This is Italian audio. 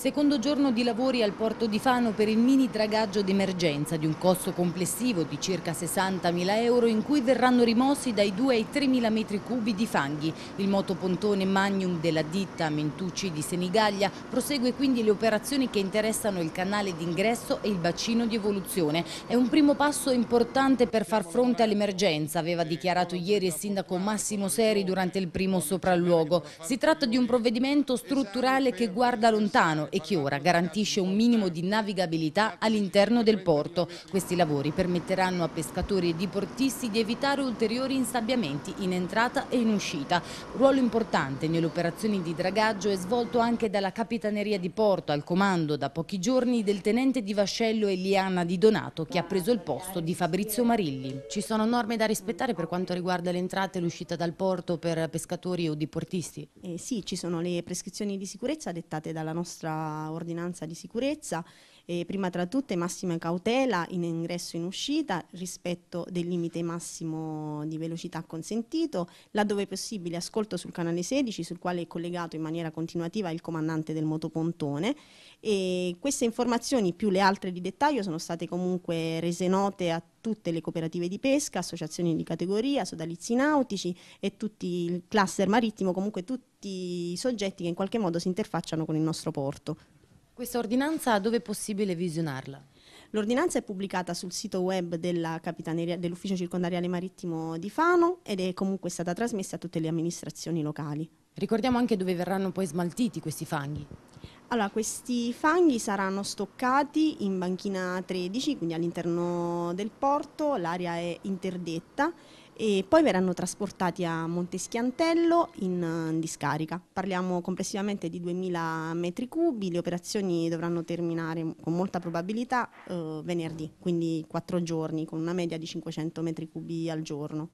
Secondo giorno di lavori al porto di Fano per il mini dragaggio d'emergenza di un costo complessivo di circa 60.000 euro in cui verranno rimossi dai 2 ai 3.000 metri cubi di fanghi. Il motopontone Magnum della ditta Mentucci di Senigallia prosegue quindi le operazioni che interessano il canale d'ingresso e il bacino di evoluzione. È un primo passo importante per far fronte all'emergenza, aveva dichiarato ieri il sindaco Massimo Seri durante il primo sopralluogo. Si tratta di un provvedimento strutturale che guarda lontano e che ora garantisce un minimo di navigabilità all'interno del porto. Questi lavori permetteranno a pescatori e diportisti di evitare ulteriori insabbiamenti in entrata e in uscita. Ruolo importante nelle operazioni di dragaggio è svolto anche dalla Capitaneria di Porto al comando da pochi giorni del tenente di Vascello Eliana Di Donato che ha preso il posto di Fabrizio Marilli. Ci sono norme da rispettare per quanto riguarda l'entrata e l'uscita dal porto per pescatori o diportisti? Eh sì, ci sono le prescrizioni di sicurezza dettate dalla nostra ordinanza di sicurezza eh, prima tra tutte massima cautela in ingresso e in uscita, rispetto del limite massimo di velocità consentito, laddove possibile ascolto sul canale 16 sul quale è collegato in maniera continuativa il comandante del motopontone e queste informazioni più le altre di dettaglio sono state comunque rese note a tutte le cooperative di pesca, associazioni di categoria, sodalizi nautici e tutti il cluster marittimo, comunque tutti i soggetti che in qualche modo si interfacciano con il nostro porto. Questa ordinanza dove è possibile visionarla? L'ordinanza è pubblicata sul sito web dell'ufficio dell circondariale marittimo di Fano ed è comunque stata trasmessa a tutte le amministrazioni locali. Ricordiamo anche dove verranno poi smaltiti questi fanghi. Allora, questi fanghi saranno stoccati in banchina 13, quindi all'interno del porto, l'area è interdetta e poi verranno trasportati a Monteschiantello in, eh, in discarica. Parliamo complessivamente di 2000 metri cubi, le operazioni dovranno terminare con molta probabilità eh, venerdì, quindi 4 giorni, con una media di 500 metri cubi al giorno.